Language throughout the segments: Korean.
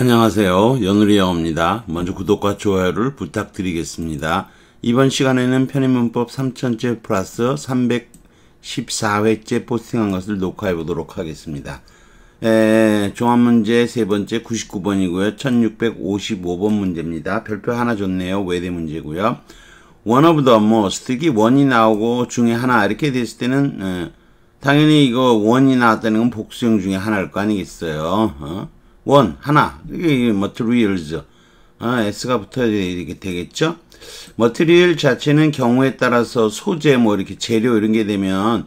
안녕하세요. 연우리영입니다. 먼저 구독과 좋아요를 부탁드리겠습니다. 이번 시간에는 편의문법 3000째 플러스 314회째 포스팅한 것을 녹화해 보도록 하겠습니다. 에, 종합문제 세 번째 99번이고요. 1655번 문제입니다. 별표 하나 줬네요. 외대 문제고요. One of the most 이 원이 나오고 중에 하나 이렇게 됐을 때는 에, 당연히 이거 원이 나왔다는 건 복수형 중에 하나일 거 아니겠어요. 어? 원 하나 이게 머트리얼즈 아, S가 붙어야 이렇게 되겠죠? 머트리얼 자체는 경우에 따라서 소재, 뭐 이렇게 재료 이런 게 되면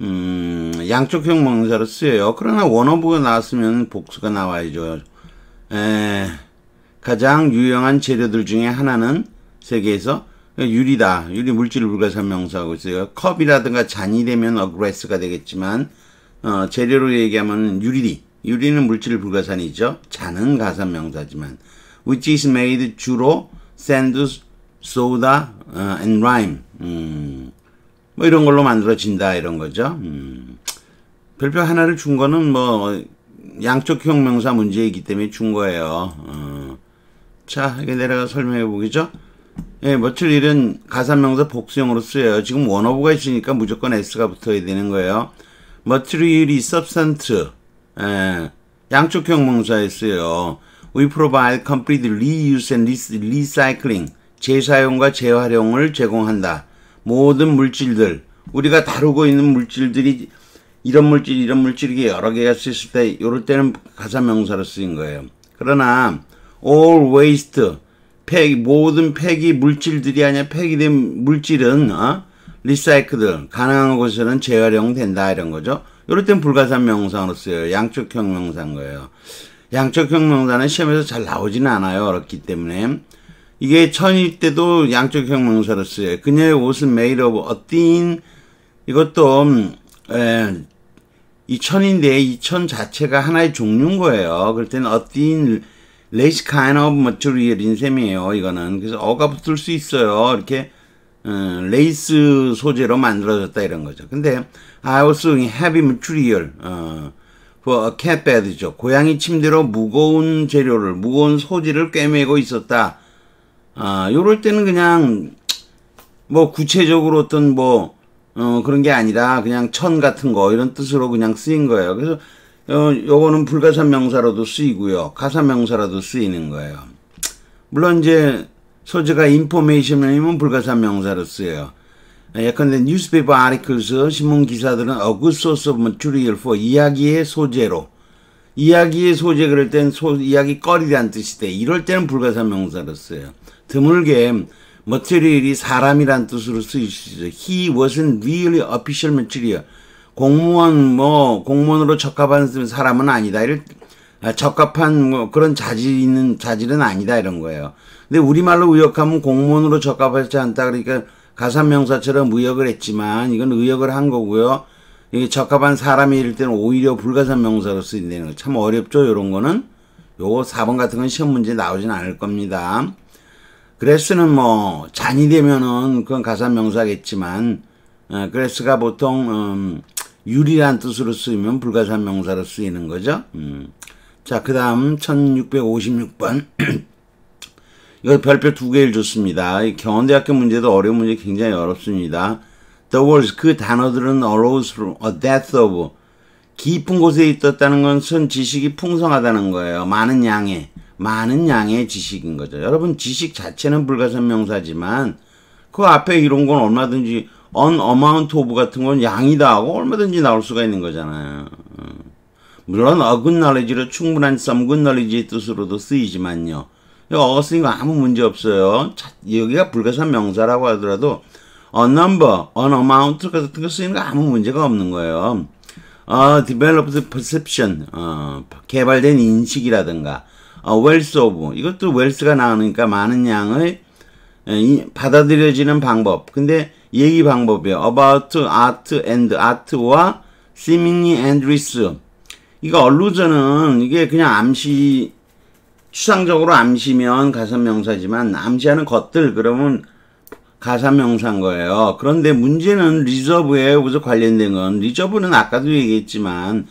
음, 양쪽형 명사로 쓰여요. 그러나 원어브가 나왔으면 복수가 나와야죠. 에, 가장 유용한 재료들 중에 하나는 세계에서 유리다. 유리 물질을 불가산 명사하고 있어요. 컵이라든가 잔이 되면 어그레스가 되겠지만 어, 재료로 얘기하면 유리리. 유리는 물질 불가산이죠. 자는 가산 명사지만 which is made 주로 sand, soda uh, and lime 음, 뭐 이런 걸로 만들어진다 이런 거죠. 음, 별표 하나를 준 거는 뭐 양적형 명사 문제이기 때문에 준 거예요. 어, 자, 이게 내려가 설명해 보겠죠. 예, 며칠 일은 가산명사 복수형으로 쓰여요. 지금 원어브가 있으니까 무조건 s가 붙어야 되는 거예요. Material substance. 예, 양쪽형 명사였어요. We provide complete reuse and recycling. 재사용과 재활용을 제공한다. 모든 물질들, 우리가 다루고 있는 물질들이 이런 물질, 이런 물질이 여러 개가 쓰였을 때, 요럴 때는 가사명사로 쓰인 거예요. 그러나 all waste, 폐기, 모든 폐기 물질들이 아니라 폐기된 물질은 어? 리사이클들, 가능한 곳에서는 재활용된다 이런 거죠. 이럴 땐 불가산 명상으로 써요. 양적형 명상 거예요. 양적형 명상은 시험에서 잘 나오지는 않아요. 어렇기 때문에 이게 천일 때도 양적형 명으로 써요. 그녀의 옷은 made of 어떤 이것도 에, 이 천인데 이 천 자체가 하나의 종류인 거예요. 그럴 때는 어떤 레이스 kind of material인 셈이에요. 이거는 그래서 어가 붙을 수 있어요. 이렇게 어, 레이스 소재로 만들어졌다 이런 거죠. 근데 I also heavy material 어, for a cat bed죠. 고양이 침대로 무거운 재료를 무거운 소재를 꿰매고 있었다. 이 아, 요럴 때는 그냥 뭐 구체적으로 어떤 뭐 어, 그런 게 아니라 그냥 천 같은 거 이런 뜻으로 그냥 쓰인 거예요. 그래서 어, 요거는 불가사 명사로도 쓰이고요. 가사 명사라도 쓰이는 거예요. 물론 이제 소재가 인포메이션이면 불가사 명사로 쓰여요. 예컨대 뉴스페이퍼 아리클스 신문 기사들은 a good source of material for 이야기의 소재로 이야기의 소재 그럴 땐 소, 이야기거리란 뜻이 돼. 이럴 때는 불가사 명사로 써요. 드물게 material이 사람이란 뜻으로 쓰일 수 있어요. He wasn't really official material. 공무원 뭐 공무원으로 적합한 사람은 아니다. 이럴 아, 적합한 뭐 그런 자질 있는 자질은 아니다 이런 거예요. 근데 우리말로 의역하면 공무원으로 적합하지 않다 그러니까 가산명사처럼 의역을 했지만 이건 의역을 한 거고요. 이게 적합한 사람이 일 때는 오히려 불가산 명사로 쓰인다는 거. 참 어렵죠, 요런 거는. 요거 4번 같은 건 시험 문제 나오진 않을 겁니다. 그래스는 뭐, 잔이 되면은 그건 가산 명사겠지만, 어, 그래스가 보통, 음, 유리란 뜻으로 쓰이면 불가산 명사로 쓰이는 거죠. 음. 자, 그 다음 1656번. 이거 별표 두 개를 줬습니다. 경원대학교 문제도 어려운 문제 굉장히 어렵습니다. The words, 그 단어들은 arose from a death of. 깊은 곳에 있었다는 것은 지식이 풍성하다는 거예요. 많은 양의, 많은 양의 지식인 거죠. 여러분, 지식 자체는 불가산명사지만, 그 앞에 이런 건 얼마든지, on amount of 같은 건 양이다 하고 얼마든지 나올 수가 있는 거잖아요. 음. 물론 어근 knowledge로 충분한 some good knowledge의 뜻으로도 쓰이지만요. 어쓰니까 아무 문제 없어요. 여기가 불가산 명사라고 하더라도 a number, an amount 같은 거 쓰이는 거 아무 문제가 없는 거예요. 어, developed perception, 어, 개발된 인식이라든가 어, wealth of, 이것도 wealth가 나오니까 많은 양을 이, 받아들여지는 방법. 근데 얘기 방법이에요. about, art, and, art와 seemingly, and risk. 이거 얼루저는 이게 그냥 암시 추상적으로 암시면 가산명사지만 암시하는 것들 그러면 가산명사인 거예요. 그런데 문제는 리저브에 우선 관련된 건 리저브는 아까도 얘기했지만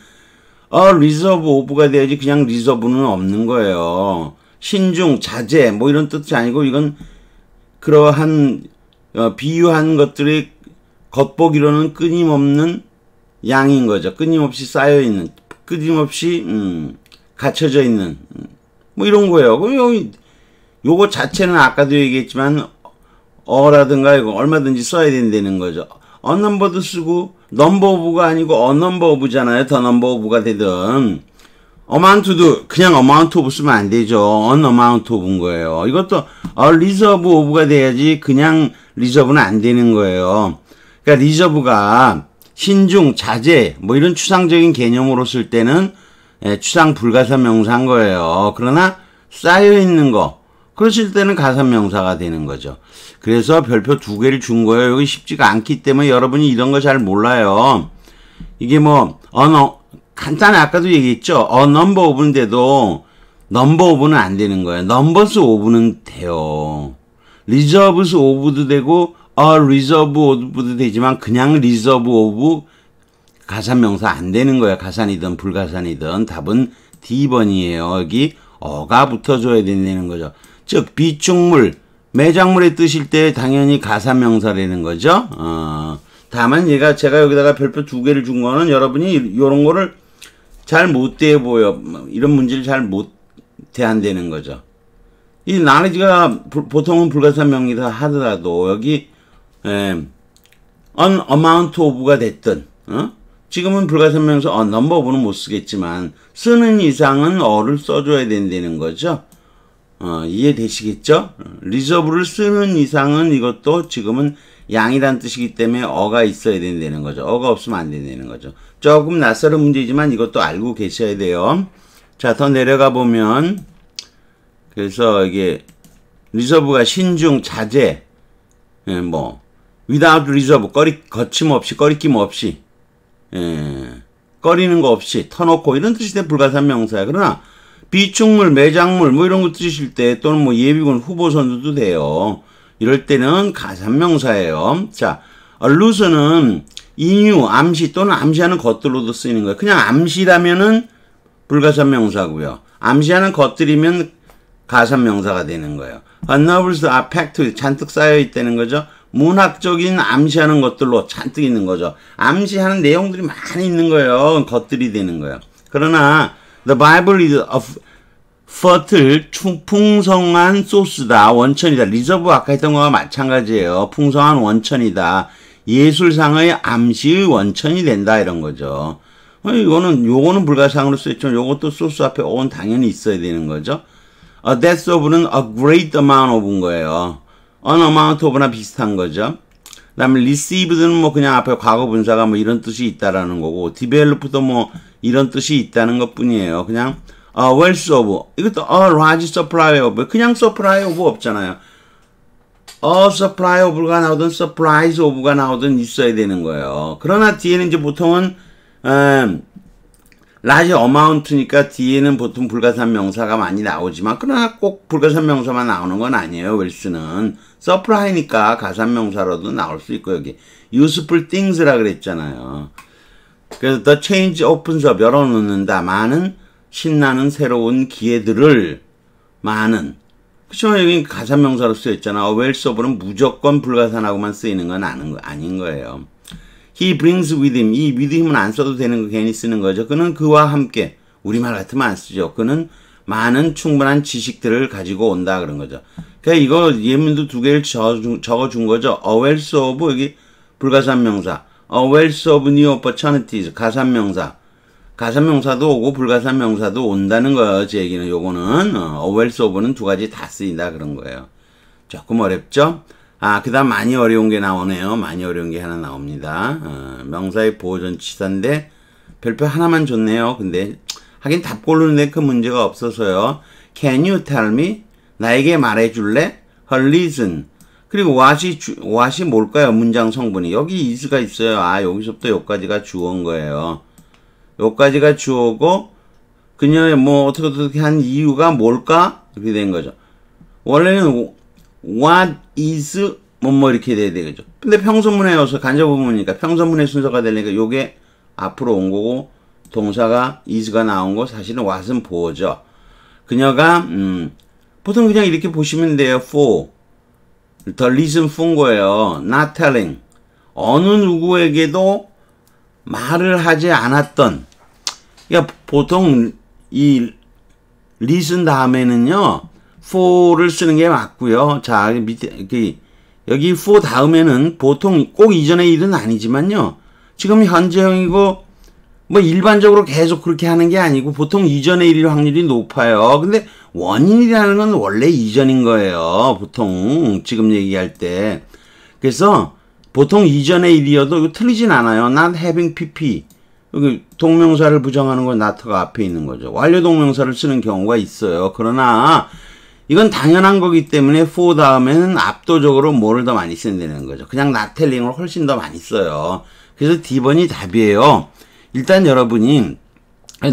어 리저브 오브가 돼야지 그냥 리저브는 없는 거예요. 신중, 자제 뭐 이런 뜻이 아니고 이건 그러한 어, 비유한 것들이 겉보기로는 끊임없는 양인 거죠. 끊임없이 쌓여있는 끊임없이 음, 갇혀져 있는 음, 뭐 이런 거예요. 그럼 여 요거 자체는 아까도 얘기했지만 어라든가 이거 얼마든지 써야 된다는 거죠. 어넘버도 쓰고 넘버 오브가 아니고 어넘버 오브잖아요. 더 넘버 오브가 되든 어마운트도 그냥 어마운트 오브 쓰면 안 되죠. 언 어마운트 오브인 거예요. 이것도 어, 리저브 오브가 돼야지 그냥 리저브는 안 되는 거예요. 그러니까 리저브가 신중, 자제 뭐 이런 추상적인 개념으로 쓸 때는 예, 추상 불가사명사인 거예요. 그러나 쌓여 있는 거 그러실 때는 가사명사가 되는 거죠. 그래서 별표 두 개를 준 거예요. 여기 쉽지가 않기 때문에 여러분이 이런 거 잘 몰라요. 이게 뭐 언어 간단히 아까도 얘기했죠. 어 넘버 오브인데도 넘버 오브는 안 되는 거예요. 넘버스 오브는 돼요. 리저브스 오브도 되고 a 어, reserve of도 되지만 그냥 reserve of 가산명사 안 되는 거야. 가산이든 불가산이든 답은 D번이에요. 여기 어가 붙어줘야 되는 거죠. 즉 비축물, 매장물의 뜻일 때 당연히 가산명사라는 거죠. 어, 다만 얘가 제가 여기다가 별표 두 개를 준 거는 여러분이 이런 거를 잘못대 보여. 이런 문제를 잘 못 대한다는 거죠. 이 나머지가 보통은 불가산명사 하더라도 여기 에, 예. on amount of가 됐든 어? 지금은 불가설명서 on number of는 못 쓰겠지만 쓰는 이상은 어를 써줘야 된다는 거죠. 어, 이해되시겠죠? 리저브를 쓰는 이상은 이것도 지금은 양이란 뜻이기 때문에 어가 있어야 된다는 거죠. 어가 없으면 안 된다는 거죠. 조금 낯설은 문제지만 이것도 알고 계셔야 돼요. 자, 더 내려가 보면 그래서 이게 리저브가 신중, 자제, 예, 뭐 without reserve, 꺼리, 거침없이, 꺼리낌 없이, 예, 꺼리는 거 없이, 터놓고, 이런 뜻이 된 불가산 명사야. 그러나, 비축물, 매장물, 뭐 이런 거 쓰실 때, 또는 뭐 예비군 후보 선수도 돼요. 이럴 때는 가산명사예요. 자, a l l 은 인유, 암시 또는 암시하는 것들로도 쓰이는 거예요. 그냥 암시라면은 불가산명사고요. 암시하는 것들이면 가산명사가 되는 거예요. u n n o v e l a r p a c k 잔뜩 쌓여 있다는 거죠. 문학적인 암시하는 것들로 잔뜩 있는 거죠. 암시하는 내용들이 많이 있는 거예요. 것들이 되는 거예요. 그러나 The Bible is of fertile, 풍성한 소스다, 원천이다. 리저브 아까 했던 거와 마찬가지예요. 풍성한 원천이다. 예술상의 암시의 원천이 된다 이런 거죠. 이거는 요거는 불가상으로 쓰였지만 요것도 소스 앞에 온 당연히 있어야 되는 거죠. A death of는 a great amount of인 거예요. on amount of나 비슷한 거죠. 그 다음에 received는 뭐 그냥 앞에 과거 분사가 뭐 이런 뜻이 있다라는 거고 develop도 뭐 이런 뜻이 있다는 것 뿐이에요. 그냥 어, uh, wealth of 이것도 a 어, large supply of 그냥 supply of 없잖아요. 어 supply of가 나오든 s u r p r i s of가 나오든 있어야 되는 거예요. 그러나 뒤에는 이제 보통은 음, large amount니까 뒤에는 보통 불가산 명사가 많이 나오지만 그러나 꼭 불가산 명사만 나오는 건 아니에요. 웰스는 서프라이니까 가산명사로도 나올 수 있고 여기 useful things라 그랬잖아요. 그래서 the change opens up 열어놓는다. 많은 신나는 새로운 기회들을 많은 그렇죠 여기 가산명사로 쓰여있잖아 어웰서브는 무조건 불가산하고만 쓰이는 건 아는, 거, 아닌 거예요. He brings with him. 이 with him은 안 써도 되는 거 괜히 쓰는 거죠. 그는 그와 함께. 우리말 같으면 안 쓰죠. 그는 많은 충분한 지식들을 가지고 온다 그런 거죠. 그러니까 이거 예문도 두 개를 적어준, 거죠. A wealth of 여기 불가산명사, A wealth of new opportunities 가산명사, 가산명사도 오고 불가산명사도 온다는 거예요. 제 얘기는 요거는 어, A wealth of는 두 가지 다 쓰인다 그런 거예요. 조금 어렵죠? 아, 그 다음 많이 어려운 게 나오네요. 많이 어려운 게 하나 나옵니다. 어, 명사의 보호전치사인데 별표 하나만 줬네요. 근데 하긴 답골로는 데큰 그 문제가 없어서요. Can you tell me? 나에게 말해줄래? Her reason. 그리고 what이, what이 뭘까요? 문장 성분이. 여기 is가 있어요. 아, 여기서부터 여기까지가 주어인 거예요. 여기까지가 주어고, 그녀의 뭐 어떻게 어떻게 한 이유가 뭘까? 이렇게 된 거죠. 원래는 what is 뭐뭐 뭐 이렇게 돼야 되겠죠. 근데 평소문에 어서 간접 부분이니까 평소문의 순서가 되니까 요게 앞으로 온 거고 동사가 is가 나온 거 사실은 w a t 은 보호죠. 그녀가 음, 보통 그냥 이렇게 보시면 돼요. for the reason for인 거예요. not telling 어느 누구에게도 말을 하지 않았던 그러니까 보통 이 reason 다음에는요 for를 쓰는 게 맞고요. 자 밑에 이렇게 여기 for 다음에는 보통 꼭 이전의 일은 아니지만요. 지금 현재형이고 뭐 일반적으로 계속 그렇게 하는 게 아니고 보통 이전의 일일 확률이 높아요. 근데 원인이라는 건 원래 이전인 거예요. 보통 지금 얘기할 때. 그래서 보통 이전의 일이어도 이거 틀리진 않아요. 난 having pp. 여기 동명사를 부정하는 건 나타가 앞에 있는 거죠. 완료 동명사를 쓰는 경우가 있어요. 그러나 이건 당연한 거기 때문에 for 다음에는 압도적으로 뭐를 더 많이 쓴다는 거죠. 그냥 나텔링을 훨씬 더 많이 써요. 그래서 D번이 답이에요. 일단 여러분이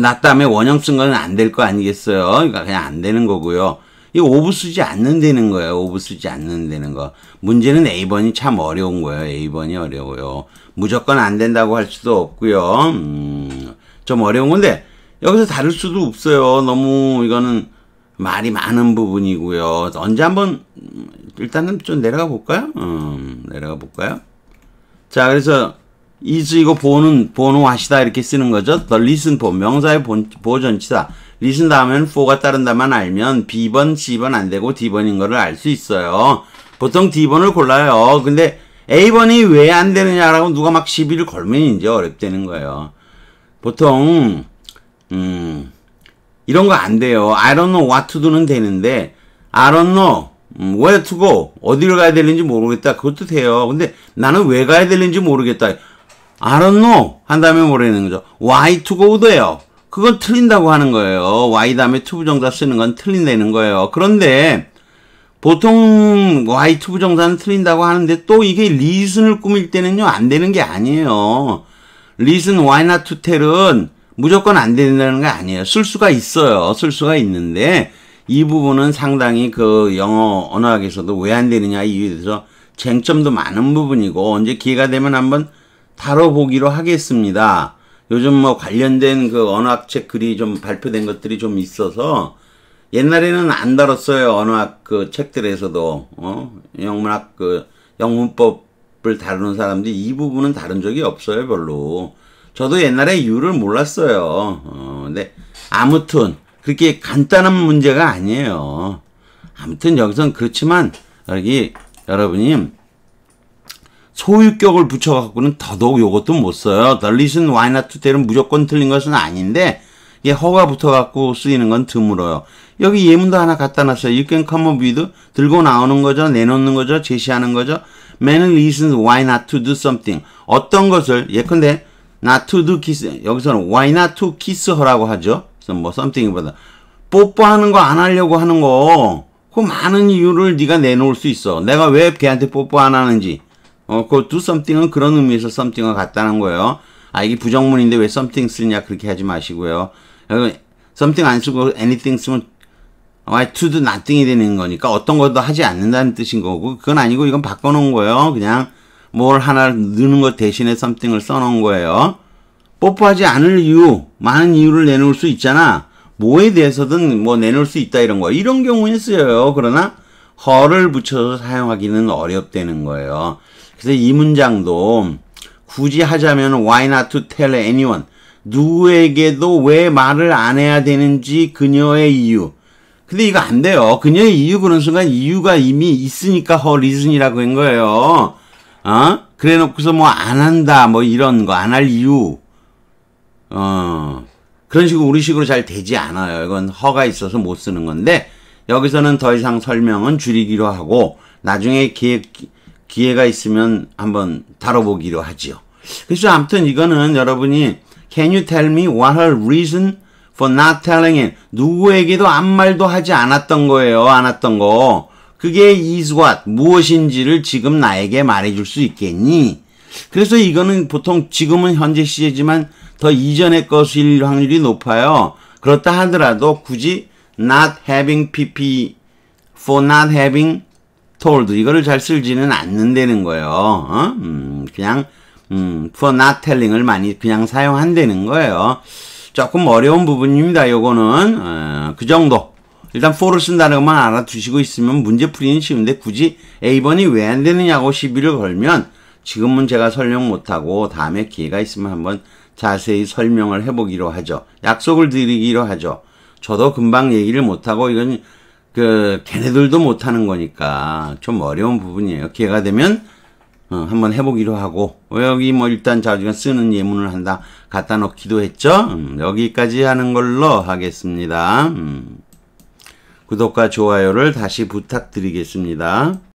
나 땀에 원형 쓴 거는 안 될 거 아니겠어요? 그러니까 그냥 안 되는 거고요. 이 오브 쓰지 않는다는 거예요. 오브 쓰지 않는다는 거. 문제는 A번이 참 어려운 거예요. A번이 어려워요. 무조건 안 된다고 할 수도 없고요. 음, 좀 어려운 건데 여기서 다룰 수도 없어요. 너무 이거는 말이 많은 부분이고요. 언제 한번 일단은 좀 내려가 볼까요? 음, 내려가 볼까요? 자, 그래서 is 이거 보는 보는 하시다 이렇게 쓰는 거죠. The listen 보 명사의 보전치다. listen 다음엔 for가 따른다만 알면 B번, C번 안 되고 D번인 거를 알 수 있어요. 보통 D번을 골라요. 근데 A번이 왜 안 되느냐라고 누가 막 시비를 걸면 이제 어렵다는 거예요. 보통 음 이런 거 안 돼요. I don't know what to do는 되는데 I don't know 음, where to go 어디를 가야 되는지 모르겠다. 그것도 돼요. 근데 나는 왜 가야 되는지 모르겠다. I don't know 한 다음에 뭐라는 거죠? Why to go there요. 그건 틀린다고 하는 거예요. why 다음에 to 부정사 쓰는 건 틀린다는 거예요. 그런데 보통 why to 부정사는 틀린다고 하는데 또 이게 reason을 꾸밀 때는요 안 되는 게 아니에요. reason why not to tell은 무조건 안 된다는 게 아니에요. 쓸 수가 있어요. 쓸 수가 있는데 이 부분은 상당히 그 영어 언어학에서도 왜 안 되느냐 이유에 대해서 쟁점도 많은 부분이고 언제 기회가 되면 한번 다뤄보기로 하겠습니다. 요즘 뭐 관련된 그 언어학책 글이 좀 발표된 것들이 좀 있어서 옛날에는 안 다뤘어요. 언어학 그 책들에서도 어? 영문학 그 영문법을 다루는 사람들이 이 부분은 다른 적이 없어요. 별로. 저도 옛날에 이유를 몰랐어요. 어, 근데 아무튼 그렇게 간단한 문제가 아니에요. 아무튼 여기선 그렇지만 여기 여러분이 소유격을 붙여갖고는 더더욱 요것도 못 써요. The reason why not to는 무조건 틀린 것은 아닌데 이게 허가 붙어갖고 쓰이는 건 드물어요. 여기 예문도 하나 갖다 놨어요. You can come up with 들고 나오는 거죠. 내놓는 거죠. 제시하는 거죠. Many reasons why not to do something. 어떤 것을 예컨대 not to do kiss 여기서는 why not to kiss 허라고 하죠. 그래뭐 something보다 뽀뽀하는 거 안 하려고 하는 거. 그 많은 이유를 네가 내놓을 수 있어. 내가 왜 걔한테 뽀뽀 안 하는지. 어, 그 do something은 그런 의미에서 something과 같다는 거예요. 아, 이게 부정문인데 왜 something 쓰냐 그렇게 하지 마시고요. something 안 쓰고 anything 쓰면 why to do nothing이 되는 거니까 어떤 것도 하지 않는다는 뜻인 거고 그건 아니고 이건 바꿔놓은 거예요. 그냥 뭘 하나를 넣는 것 대신에 something을 써놓은 거예요. 뽀뽀하지 않을 이유, 많은 이유를 내놓을 수 있잖아. 뭐에 대해서든 뭐 내놓을 수 있다 이런 거. 이런 경우에 쓰여요. 그러나 허를 붙여서 사용하기는 어렵다는 거예요. 그래서 이 문장도 굳이 하자면 why not to tell anyone 누구에게도 왜 말을 안 해야 되는지 그녀의 이유 근데 이거 안 돼요. 그녀의 이유 그런 순간 이유가 이미 있으니까 허 리즌이라고 한 거예요. 어? 그래 놓고서 뭐 안 한다 뭐 이런 거 안 할 이유 어 그런 식으로 우리식으로 잘 되지 않아요. 이건 허가 있어서 못 쓰는 건데 여기서는 더 이상 설명은 줄이기로 하고 나중에 기획 기회가 있으면 한번 다뤄보기로 하지요. 그래서 아무튼 이거는 여러분이 Can you tell me what her reason for not telling it? 누구에게도 아무 말도 하지 않았던 거예요. 않았던 거. 그게 is what, 무엇인지를 지금 나에게 말해줄 수 있겠니? 그래서 이거는 보통 지금은 현재 시제지만 더 이전의 것일 확률이 높아요. 그렇다 하더라도 굳이 not having pp, for not having told 이거를 잘 쓰지는 않는다는 거예요. 어? 음, 그냥 음, for not telling을 많이 그냥 사용한다는 거예요. 조금 어려운 부분입니다. 요거는 어, 그 정도. 일단 for를 쓴다는 것만 알아두시고 있으면 문제 풀이는 쉬운데 굳이 A번이 왜 안 되느냐고 시비를 걸면 지금은 제가 설명 못하고 다음에 기회가 있으면 한번 자세히 설명을 해보기로 하죠. 약속을 드리기로 하죠. 저도 금방 얘기를 못하고 이건 그 걔네들도 못하는 거니까 좀 어려운 부분이에요. 기회가 되면 어, 한번 해보기로 하고 여기 뭐 일단 자주가 쓰는 예문을 한다 갖다 놓기도 했죠. 음, 여기까지 하는 걸로 하겠습니다. 음, 구독과 좋아요를 다시 부탁드리겠습니다.